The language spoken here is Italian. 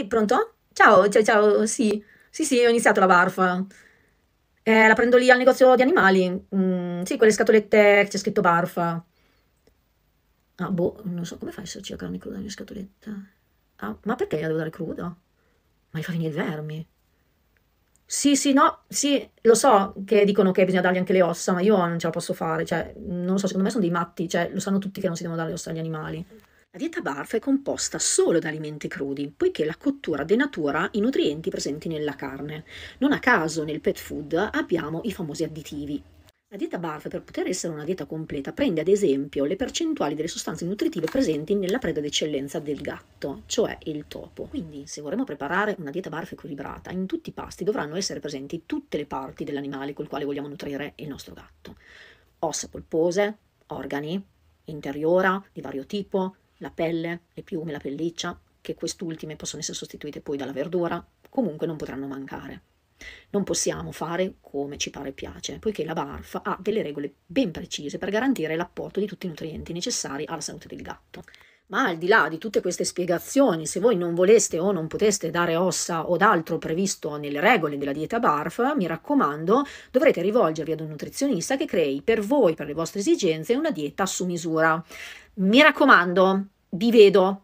Sì, pronto? Ciao, ciao, ciao, sì. Sì, sì, ho iniziato la barf. Eh, la prendo lì al negozio di animali. Mm, sì, quelle scatolette che c'è scritto barf. Ah, boh, non so come fa a esserci la carne cruda nella scatoletta. Ah, ma perché la devo dare cruda? Ma gli fa venire i vermi. Sì, sì, no, sì, lo so che dicono che bisogna dargli anche le ossa, ma io non ce la posso fare, cioè, non lo so, secondo me sono dei matti, cioè, lo sanno tutti che non si devono dare le ossa agli animali. La dieta barf è composta solo da alimenti crudi, poiché la cottura denatura i nutrienti presenti nella carne. Non a caso nel pet food abbiamo i famosi additivi, la dieta BARF, per poter essere una dieta completa, prende ad esempio le percentuali delle sostanze nutritive presenti nella preda d'eccellenza del gatto, cioè il topo. Quindi, se vorremmo preparare una dieta BARF equilibrata, in tutti i pasti dovranno essere presenti tutte le parti dell'animale col quale vogliamo nutrire il nostro gatto: ossa polpose, organi, interiora di vario tipo, la pelle, le piume, la pelliccia, che quest'ultime possono essere sostituite poi dalla verdura, comunque non potranno mancare. Non possiamo fare come ci pare e piace, poiché la barfa ha delle regole ben precise per garantire l'apporto di tutti i nutrienti necessari alla salute del gatto. Ma al di là di tutte queste spiegazioni, se voi non voleste o non poteste dare ossa o d'altro previsto nelle regole della dieta BARF, mi raccomando, dovrete rivolgervi ad un nutrizionista che crei per voi, per le vostre esigenze, una dieta su misura. Mi raccomando, vi vedo.